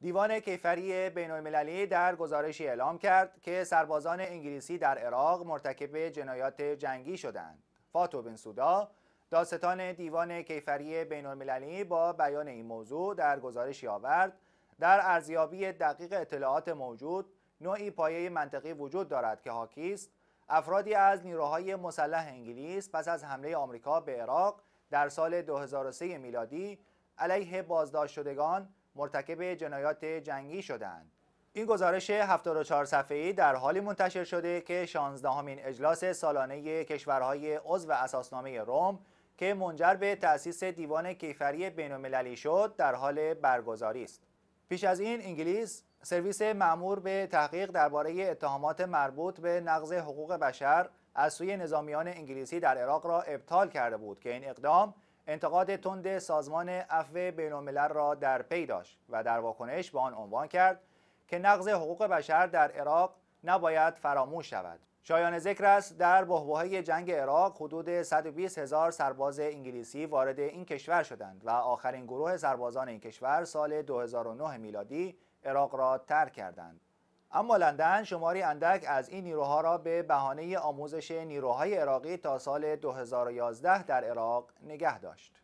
دیوان کیفری بین المللی در گزارشی اعلام کرد که سربازان انگلیسی در عراق مرتکب جنایات جنگی شدند. فاتو بن سودا داستان دیوان کیفری بین المللی با بیان این موضوع در گزارشی آورد در ارزیابی دقیق اطلاعات موجود نوعی پایه منطقی وجود دارد که حاکی افرادی از نیروهای مسلح انگلیس پس از حمله آمریکا به عراق در سال 2003 میلادی علیه بازداشت شدگان مرتکب جنایات جنگی شدند. این گزارش 74 صفحه‌ای در حالی منتشر شده که 16 همین اجلاس سالانه کشورهای عضو اساسنامه روم که منجر به تأسیس دیوان کیفری بین‌المللی شد در حال برگزاری است. پیش از این انگلیس سرویس معمور به تحقیق درباره اتهامات مربوط به نقض حقوق بشر از سوی نظامیان انگلیسی در عراق را ابطال کرده بود که این اقدام انتقاد تند سازمان عفو بینالملل را در پی داشت و در واکنش به آن عنوان کرد که نقض حقوق بشر در عراق نباید فراموش شود شایان ذکر است در بحبوحه جنگ عراق حدود 120 هزار سرباز انگلیسی وارد این کشور شدند و آخرین گروه سربازان این کشور سال 2009 میلادی عراق را ترک کردند اما لندن شماری اندک از این نیروها را به بهانه آموزش نیروهای عراقی تا سال 2011 در عراق نگه داشت